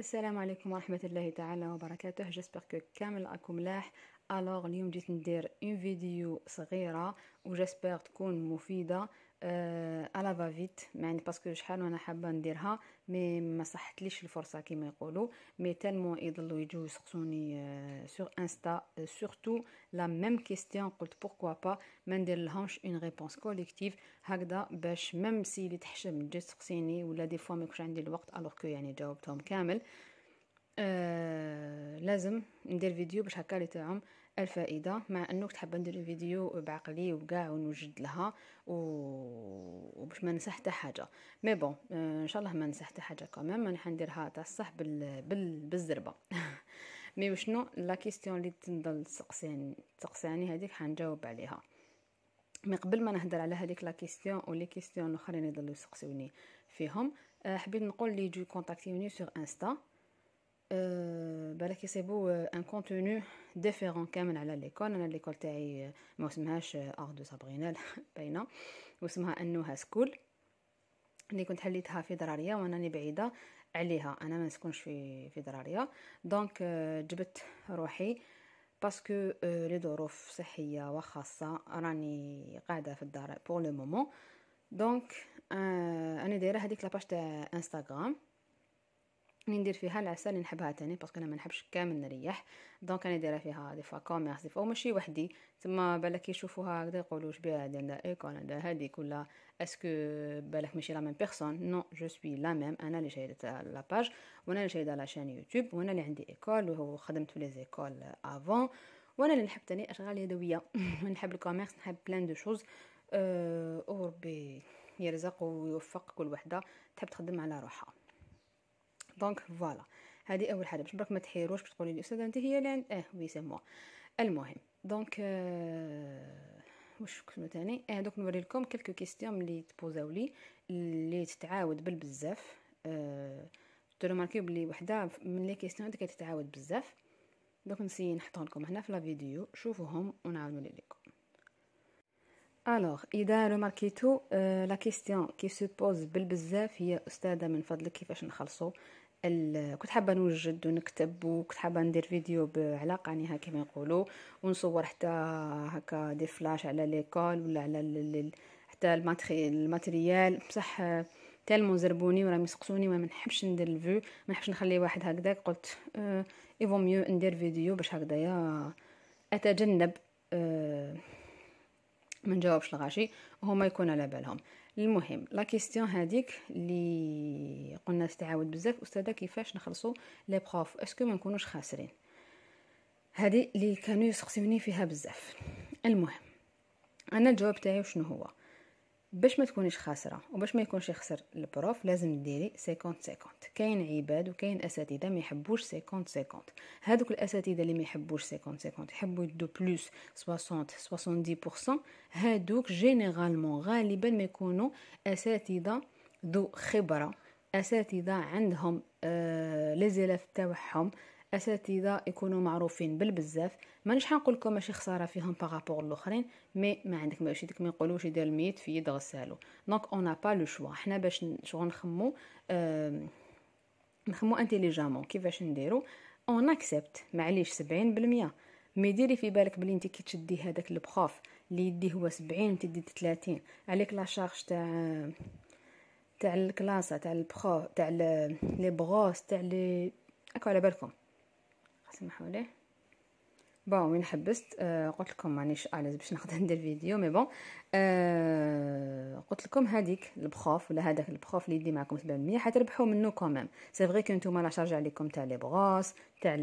السلام عليكم ورحمة الله تعالى وبركاته جسبر كو كامل راكم ملاح الوغ اليوم جيت ندير اون فيديو صغيرة وجسبر تكون مفيدة أه على فيت يعني باسكو شحال وانا حابة نديرها مي ما صحتليش الفرصه كما يقولوا مي تالمو يضلوا يجوا يسقسوني سور انستا سورتو لا ميم كيستيون قلت بوركوا با ما ندير لهمش اون ريبونس كوليكتيف هكذا باش ميم سي اللي تحشم تجي تسقسيني ولا دي فوا ما يكونش عندي الوقت الوغ كو يعني جاوبتهم كامل آه لازم ندير فيديو باش هكا لي تاعهم الفائده مع انه كنت حابه ندير فيديو بعقلي وكاع ونوجد لها و... وباش ما ننسى حتى حاجه مي بون آه، ان شاء الله ما ننسى حتى حاجه كمان راني حنديرها تاع الصح بال... بال... بالزربه مي وشنو لا كيستيون اللي تنضل تسقسيني تسقساني هذيك حنجاوب عليها مي قبل ما نهضر على هذيك لا كيستيون ولي كيستيون الاخرين يضلوا يسقسوني فيهم آه، حبيت نقول لي جو كونتاكتيوني سور انستا بالك يسيبوا ان كونتوني ديفيرون كامل على ليكول انا ليكول تاعي ما اسمهاش ار دو سابرينال باينه واسمها انوها سكول اللي كنت حليتها في دراريه وانا بعيده عليها انا ما نسكنش في في دراريه دونك جبت روحي باسكو لي ظروف صحيه وخاصه راني قاعده في الدار بور لو مومون دونك انا دايره هذيك لاباج تاع انستغرام اللي ندير فيها العسل اللي نحبها تاني باسكو انا ما نحبش كامل نريح دونك انا دايره فيها دي فوا كوميرس دي فوا ماشي وحدي تما بالك يشوفوها هكذا يقولوا هذه عندها ايكون عندها هذه ولا اسكو بالك ماشي لا ميم بيرسون نو جو سوي لا ميم انا اللي شاهدت لا باج وانا اللي شاهده على شان يوتيوب وانا اللي عندي ايكول وخدمت في لي زيكول افون وانا اللي نحب تاني اشغال يدويه نحب الكوميرس نحب بلان دو شوز اوربي وربي يرزق ويوفق كل وحده تحب تخدم على روحها دونك فوالا هذه اول حاجه باش برك ما تحيروش باش تقولي لي استاذه انت هي اللي عند اه وي سي موا المهم دونك آه واش كنت ثاني اه دوك نوري لكم كلكو كيستيون اللي تبوزاو لي اللي تتعاود بالبزاف آه ماركي بلي وحده من لي كيستيون هذيك كتتعاود بزاف دوك نسيي نحطهم لكم هنا في لا فيديو شوفوهم ونعاود نولي لكم الوغ اذا رماركيتو آه لا كيستيون كي سوبوز بالبزاف هي استاذه من فضلك كيفاش نخلصو كنت حابه نوجد ونكتب وكنت حابه ندير فيديو على يعني هكا كما يقولوا ونصور حتى هكا دي فلاش على ليكول ولا على حتى الماتريال بصح تالمو زربوني وراهم يسقسوني وما نحبش ندير الفيو ما نحبش نخلي واحد هكذا قلت آه، ايفو ميو ندير فيديو باش هكذايا اتجنب آه، ما نجاوبش الغاشي وهما يكون على بالهم المهم لا كيستيون هذيك اللي قلنا تتعاود بزاف استاذه كيفاش نخلصوا لي بروف اسكو ما نكونوش خاسرين هذه اللي كانوا يسقسوني فيها بزاف المهم انا الجواب تاعي شنو هو باش ما تكونيش خاسره وباش ما يكونش يخسر البروف لازم ديري 50 50 كاين عباد وكاين اساتذه ما يحبوش 50 50 هذوك الاساتذه اللي ما يحبوش 50 50 يحبوا يدو بلوس 60 70% هذوك جينيرالمون غالبا ما يكونوا اساتذه ذو خبره اساتذه عندهم آه لي زيلاف تاعهم اساتذه يكونوا معروفين بالبزاف مانيش حنقول لكم ماشي خساره فيهم بارابور الاخرين مي ما عندك ما يشدك ما يقولوش يدير الميت في يد غسالو دونك اون با لو شوا حنا باش شغل نخمو آه نخمو انتيليجامون كيفاش نديرو اون اكسبت معليش 70% مي ديري في بالك بلي انت كي تشدي هذاك البخوف اللي يديه هو 70 انت تدي 30 عليك لا شارج تاع تاع الكلاسه تاع البخو تاع لي بروس تاع لي اكو على بالكم سمحوا لي بون من حبست آه قلت لكم مانيش على باش نقدر ندير فيديو مي بون آه قلت لكم هذيك البخوف ولا هذاك البخوف اللي يدي معكم 7% حتربحوا منه كومام سي فري كو نتوما لا شارج عليكم تاع لي بغوص تاع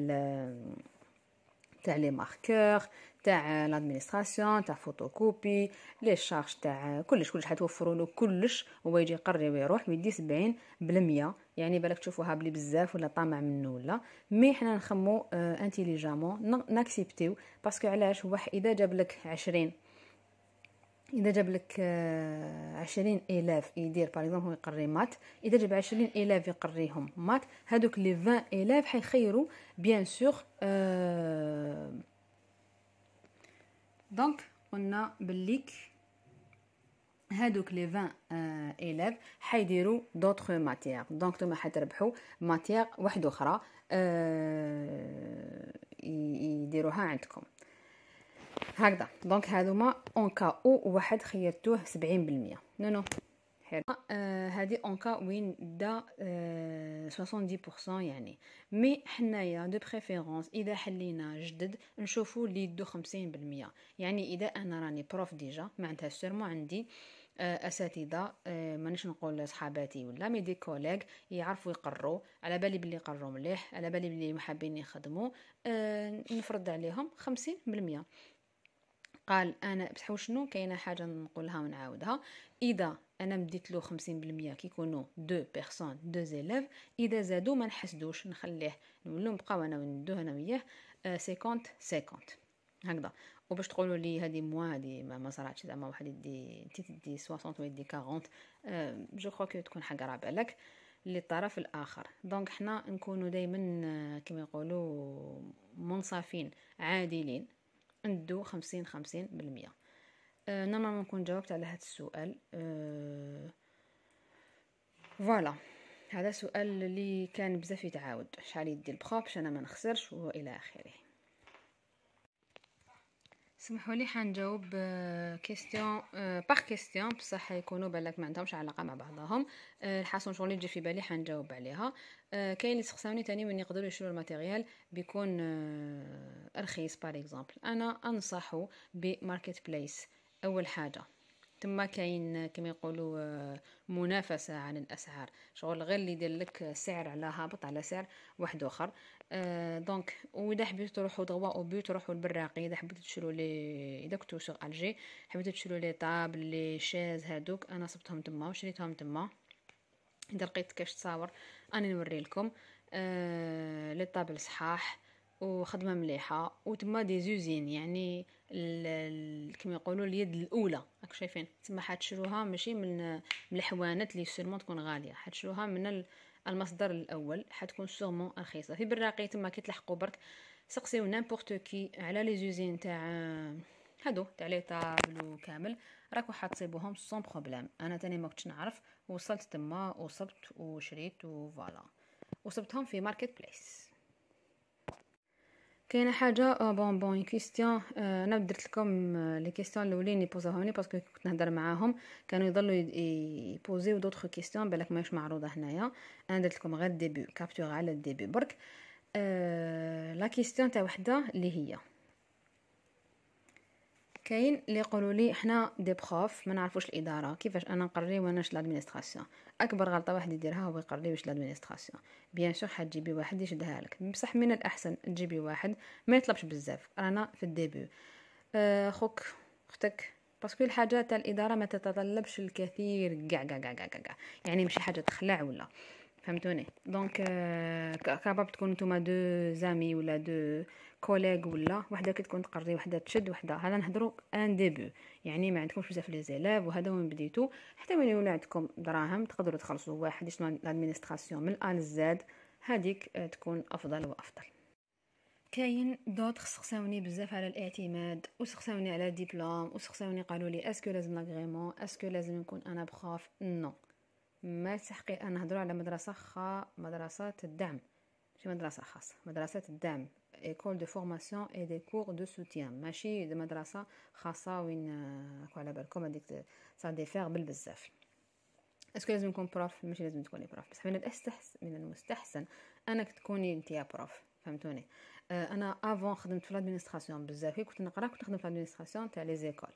تاع لي ماركور تاع لادمينستراسيون تاع فوتوكوبي لي شارج تاع كلش كلش حتوفروا له كلش هو يجي يقري ويروح ويدي 70 بالمية يعني بالك تشوفوها بلي بزاف ولا طامع منه ولا مي حنا نخمو آه انتيليجامون ناكسبتيو باسكو علاش هو اذا جاب لك 20 اذا جاب لك عشرين آه، الاف يدير باغ اكزومبل يقري مات اذا جاب عشرين الاف يقريهم مات هادوك لي 20 الاف حيخيروا بيان سور أه دونك قلنا باللي هادوك لي 20 ايليف حيديروا دوطخ ماتيغ دونك نتوما حتربحوا ماتيغ واحده اخرى أه يديروها عندكم هكذا دونك هادوما اون كا او واحد خيرتوه 70% نو نو البحر آه، هذه اونكا وين دا 70% آه، يعني مي حنايا دو بريفيرونس اذا حلينا جدد نشوفوا لي يدو 50% يعني اذا انا راني بروف ديجا معناتها سيرمون عندي آه، اساتذه مانيش نقول صحاباتي ولا مي دي كوليك يعرفوا يقروا على بالي بلي يقروا مليح على بالي بلي محبين يخدموا نفرض عليهم 50% قال انا بصح شنو كاينه حاجه نقولها ونعاودها اذا انا مديت له 50% كيكونوا دو بيرسون دو زيلف اذا زادوا ما نحسدوش نخليه نولو نبقاو انا وندوه انا وياه 50 آه، 50 هكذا وباش تقولوا لي هذه موا هذه ما, ما صراتش زعما واحد يدي انت تدي 60 ويدي 40 آه، جو كرو كو تكون حاجه راه بالك للطرف الاخر دونك حنا نكونوا دائما آه، كما يقولوا منصفين عادلين ندو خمسين خمسين بالمية أه ما نكون جاوبت على هذا السؤال أه فوالا هذا سؤال اللي كان بزاف يتعاود شحال يدي البخو باش انا ما نخسرش والى اخره سمحوا لي حنجاوب كيستيون باغ كيستيون بصح يكونوا بالك ما عندهمش علاقه مع بعضهم آه، الحاسون شغل يجي في بالي حنجاوب عليها آه، كاين اللي سقساوني تاني من يقدروا يشرو الماتيريال بيكون آه، رخيص بار اكزومبل انا انصحو بماركت بليس اول حاجه تما كاين كما يقولوا آه، منافسه عن الاسعار شغل غير اللي يدير لك سعر على هابط على سعر واحد اخر أه دونك واذا حبيتو تروحوا دغوا او بيوت تروحوا البراقي اذا حبيتو تشرو لي اذا كنتو سوغ الجي حبيتو تشرو لي طابل لي شاز هادوك انا صبتهم تما وشريتهم تما اذا لقيت كاش تصاور انا نوريلكم أه لي طابل صحاح وخدمه مليحه وتما دي زوزين يعني كما يقولوا اليد الاولى راكم شايفين تما حتشروها ماشي من من الحوانات اللي سيرمون تكون غاليه حتشروها من المصدر الاول حتكون سيرمون رخيصه في براقي تما كي تلحقوا برك سقسيو نامبورت كي على لي زوزين تاع هادو تاع لي طابلو كامل راكو حتصيبوهم سون بروبليم انا تاني ما كنتش نعرف وصلت تما وصبت وشريت وفوالا وصبتهم في ماركت بليس كاينه حاجه بون بون كيستيون انا درت لكم آه، لي كيستيون الاولين لي بوزاهم باسكو كنت نهضر معاهم كانوا يضلوا يبوزيو دوطخ كيستيون بالك ماهيش معروضه هنايا انا درت لكم غير الديبي كابتور على الديبي برك لا آه، كيستيون تاع وحده اللي هي كاين اللي يقولوا لي حنا دي بروف ما نعرفوش الاداره كيفاش انا نقري وانا واش لادمينستراسيون اكبر غلطه واحد يديرها هو يقري واش لادمينستراسيون بيان سور حتجيبي واحد يشدها لك بصح من الاحسن تجيبي واحد ما يطلبش بزاف رانا في الديبي أه خوك اختك باسكو الحاجه تاع الاداره ما تتطلبش الكثير كاع كاع كاع كاع يعني ماشي حاجه تخلع ولا فهمتوني دونك euh, كاباب تكون نتوما دو زامي ولا دو كوليغ ولا وحده كي تكون تقري وحده تشد وحده هذا نهضروا ان ديبو يعني ما عندكمش بزاف لي زيلاف وهذا وين بديتو حتى وين يولي عندكم دراهم تقدروا تخلصوا واحد شنو لادمينستراسيون من الان زاد هذيك آه، تكون افضل وافضل كاين دوت سقساوني بزاف على الاعتماد وسقساوني على الدبلوم وسقساوني قالوا لي اسكو لازم لاغريمون اسكو لازم نكون انا بخاف نو no. ما تحقيق انا نهضروا على مدرسة خا مدرسات الدعم ماشي مدرسة خاصة مدرسة الدعم ايكول دو فورماسيون اي دي كور دو سوتيان ماشي مدرسة خاصة وين راكو آه، على بالكم هذيك سا ديفيربل بزاف اسكو لازم نكون بروف ماشي لازم تكوني بروف بصح من الاستحسن من المستحسن انك تكوني نتيا بروف فهمتوني آه، انا افون خدمت في لادمينستراسيون بزاف كنت نقرا كنت نخدم في لادمينستراسيون تاع لي زيكول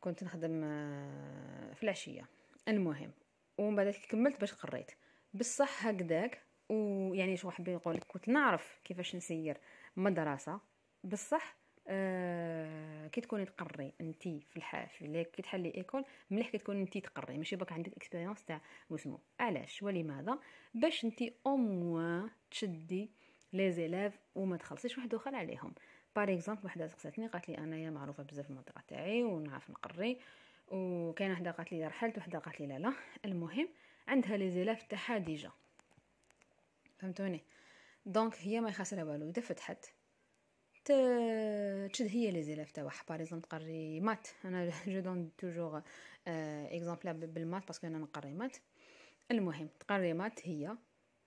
كنت نخدم آه، في العشيه المهم ومن بعد كملت باش قريت بصح هكذاك ويعني شو واحد يقول كنت نعرف كيفاش نسير مدرسه بصح آه كي تكوني تقري انت في الحافل كي تحلي ايكول مليح كي تكون انت تقري ماشي باك عندك اكسبيريونس تاع وسمو علاش ولماذا باش انت اوموا تشدي لي زيلاف وما تخلصيش واحد اخر عليهم باغ اكزومبل وحده سقساتني قالت لي انايا معروفه بزاف في المنطقه تاعي ونعرف نقري وكان وحده قالت لي رحلت وحده قالت لي لا لا المهم عندها لي زلاف تاعها ديجا فهمتوني دونك هي ما يخسرها والو اذا فتحت تشد هي لي زلاف تاعها باريزون تقري مات انا جو دون توجور اكزامبل بالمات باسكو انا نقري مات المهم تقري مات هي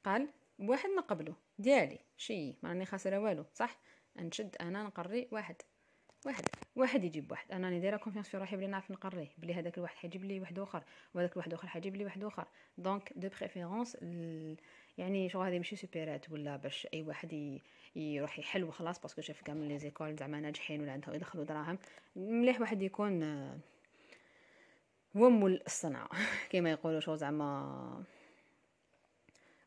قال واحد نقبلو ديالي شي ما راني خاسره والو صح نشد انا نقري واحد واحد واحد يجيب واحد انا راني دايره كونفيونس في روحي بلي نعرف نقريه بلي هذاك الواحد حيجيب لي واحد اخر وهذاك الواحد اخر حيجيب لي واحد اخر دونك دو بريفيرونس يعني شغل هذه ماشي سوبيرات ولا باش اي واحد يروح يحل وخلاص باسكو شاف كامل لي زيكول زعما ناجحين ولا عندهم يدخلوا دراهم مليح واحد يكون آه، هو مول الصنعه كما يقولوا شو زعما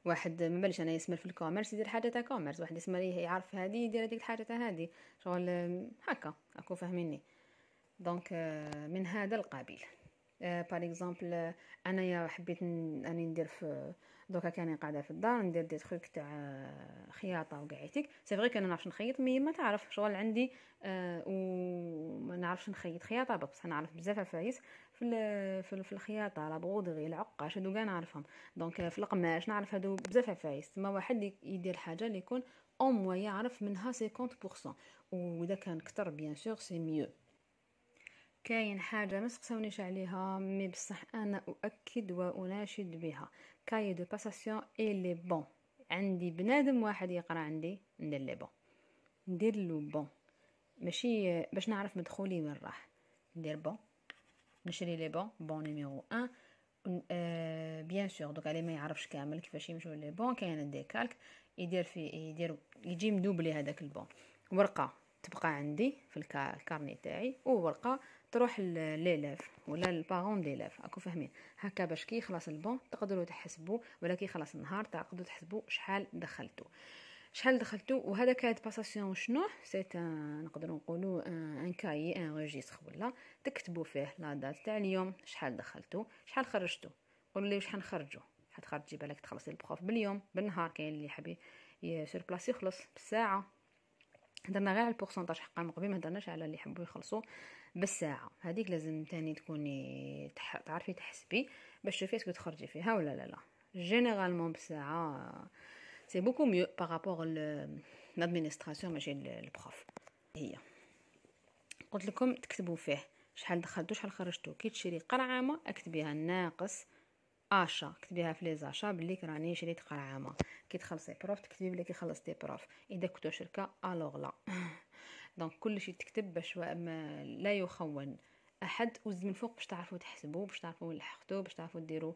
واحد ما انا يسمر في الكوميرس يدير حاجه تاع كوميرس واحد يسمر يعرف هذه يدير هذيك الحاجه تاع هذه شغل هكا اكو فاهميني دونك من هذا القبيل بار اكزومبل انايا حبيت اني ندير في دوكا كاني قاعده في الدار ندير دي تخيك تاع آه، خياطه وقعيتك سي فري كان نعرفش نخيط مي ما تعرف شغل عندي آه، وما نعرفش نخيط خياطه بصح نعرف بزاف عفايس في في الخياطه على بغودري العقاش هادو كاع نعرفهم دونك في القماش نعرف هادو بزاف عفايس تما واحد يدير حاجه اللي يكون او موا يعرف منها 50% واذا كان كتر بيان سور سي ميو كاين حاجه ما تسقسونيش عليها مي بصح انا اؤكد واناشد بها كاي دو باساسيون اي لي بون عندي بنادم واحد يقرا عندي ندير لي بون ندير لو بون ماشي باش نعرف مدخولي وين راح ندير بون نشري لي بون بون نيميرو 1 آه، بيان سور دوك اللي ما يعرفش كامل كيفاش يمشيو لي بون كاين ديكالك يدير في يدير يجي مدوبلي هذاك البون ورقه تبقى عندي في الكارني تاعي وورقه تروح ليلاف ولا البارون ديلاف اكو فاهمين هكا باش كي يخلص البون تقدروا تحسبوا ولا كي يخلص النهار تقدروا تحسبوا شحال دخلتو شحال دخلتو وهذا كانت باساسيون شنو سيت آه، نقدروا نقولوا آه، ان كاي ان ريجيستر ولا تكتبوا فيه لا دات تاع اليوم شحال دخلتو شحال خرجتو قولوا لي شحال نخرجوا حد خرجي بالك تخلصي البروف باليوم بالنهار كاين اللي حبي سور بلاص يخلص بالساعه هضرنا غير على البورسونتاج حقا مقبي ما هضرناش على اللي يحبوا يخلصوا بالساعه هذيك لازم تاني تكوني تح... تعرفي تحسبي باش تشوفي اسكو تخرجي فيها ولا لا لا جينيرالمون بالساعه C'est beaucoup mieux par rapport للادمينستراسيون ماشي للبروف هي قلت لكم تكتبوا فيه شحال دخلتو شحال خرجتو كي تشري قرعامه اكتبيها ناقص اشا كتبيها في لي زاشا بلي راني شريت قرعامه كي تخلصي بروف تكتبي بلي كي خلصتي بروف اذا كنتو شركه الوغ لا دونك كلشي تكتب باش ما لا يخون احد وزد من فوق باش تعرفوا تحسبوا باش تعرفوا لحقتو باش تعرفوا ديروا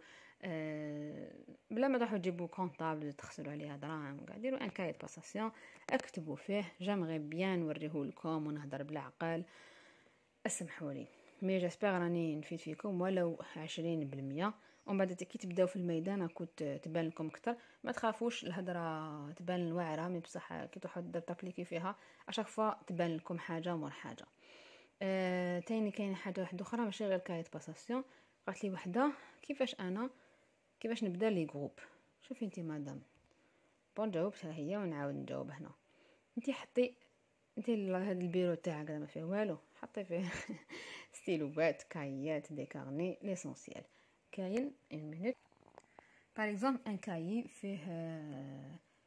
بلا آه، ما تروحوا تجيبوا كونطابل تخسروا عليها دراهم وكاع ديروا ان كايت باساسيون اكتبوا فيه جامغي بيان نوريه لكم ونهضر بالعقل اسمحوا لي مي جيسبر راني نفيد فيكم ولو عشرين بالمية ومن بعد كي تبداو في الميدان راكو تبان لكم اكثر ما تخافوش الهضره تبان واعره مي بصح كي تروحوا تابليكي فيها اشاك فوا تبان لكم حاجه مور حاجه أه تاني كاين حاجه واحده اخرى ماشي غير كايت باساسيون قالت لي وحده كيفاش انا كيفاش نبدا لي جروب شوفي انت مدام بون جاوبت هي ونعاود نجاوب هنا انت حطي انت هاد البيرو تاعك ما فيه والو حطي فيه ستيلوات كايات دي كارني ليسونسييل كاين اون مينوت باغ اكزومبل ان كاي فيه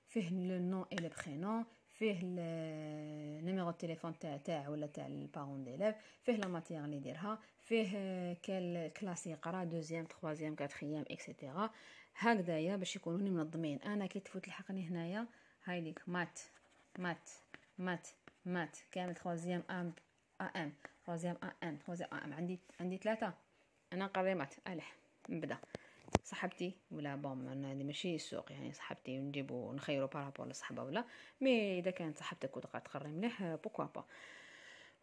فيه النو اي لو برينون فيه نيميرو التليفون تاع تاع ولا تاع البارون ديلاف فيه لا ماتيير اللي يديرها فيه آه، كال كلاس يقرا دوزيام تخوازيام كاتريام اكسيتيرا هكذايا باش يكونوا لي منظمين انا كي تفوت لحقني هنايا هاي ليك مات مات مات مات كامل تخوازيام ام ام تخوازيام ام تخوازيام ام عندي عندي ثلاثه انا قري مات الح نبدا صاحبتي ولا بون هذا ماشي السوق يعني صاحبتي نجيبو نخيرو بارابور لصاحبها ولا مي اذا كانت صاحبتك وتقعد تقري مليح بوكو آه، با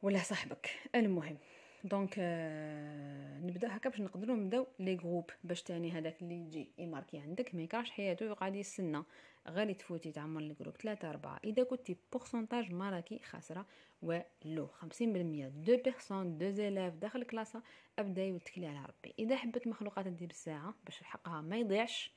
ولا صاحبك المهم دونك آه، نبدا هكا باش نقدروا نبداو لي غروب باش تاني هذاك اللي يجي يماركي عندك ما يكرهش حياته ويقعد يستنى غير تفوتي تعمر الجروب ثلاثة 4 إذا كنتي بورسونتاج مراكي خاسرة والو 50% دو بيرسون دو زيلاف داخل الكلاسه ابدا يتكلي على ربي اذا حبيت مخلوقات دي بالساعه باش حقها ما يضيعش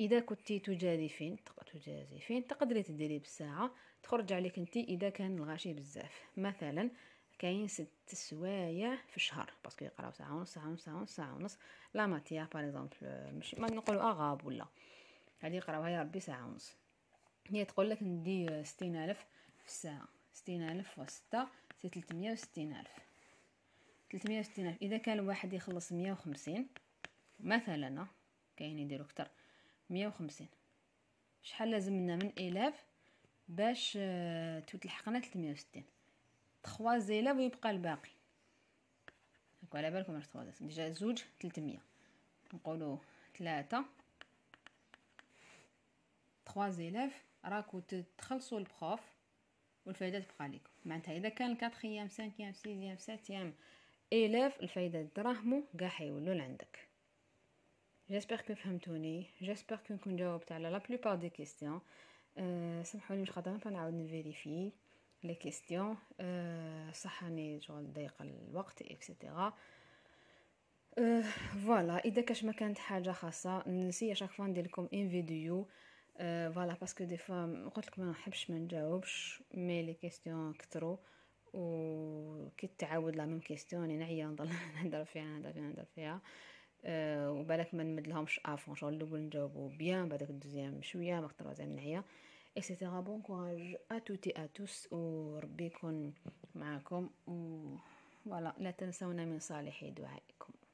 اذا كنتي تجازي فين تجازي فين تقدري تديري بالساعه تخرج عليك انت اذا كان الغاشي بزاف مثلا كاين ست سوايع في الشهر باسكو يقراو ساعه ونص ساعه ونص ساعه ونص ساعه ونص لا ماتيا باغ اكزومبل مش ما نقولوا اغاب ولا هذه يقراوها يا ربي ساعه ونص هي تقول لك ندي ستين الف في الساعه ستين ألف وستة سي تلتمية وستين ألف تلتمية وستين ألف إذا كان الواحد يخلص مية وخمسين مثلا آه، كاين يديرو كتر مية وخمسين شحال لازمنا من إلاف باش آه، تلحقنا تلتمية وستين تخوا زيلاف ويبقى الباقي هاكا على بالكم راه تخوا ديجا زوج تلتمية نقولو تلاتة تخوا زيلاف راكو تخلصو البخوف والفايده تبقى لكم معناتها اذا كان 4 ايام 5 ايام 6 ايام 7 ايام الاف الفايده دراهمو كاع حيولوا لعندك جيسبر كو فهمتوني جيسبر كو نكون جاوبت على لا بلوبار دي كيستيون أه سمحوا لي خاطر نعاود نفيريفي لي كيستيون أه صح راني شغل ضيق الوقت اكسيتيرا أه فوالا اذا كاش ما كانت حاجه خاصه ننسي شاك فوا ندير لكم ان فيديو فوالا باسكو دي فوا قلت لك ما نحبش ما نجاوبش مي لي كيسيون كثروا و كي تعاود لا ميم كيسيون انا نعيا نضل نهدر فيها نهدر فيها نهدر فيها أه وبالك ما نمدلهمش افون شغل الاول نجاوبو بيان بعدك الدوزيام شويه بعد التروازيام نعيا اكسيتيرا بون كوراج ا توتي ا توس وربي يكون معاكم و فوالا لا تنسونا من صالح دعائكم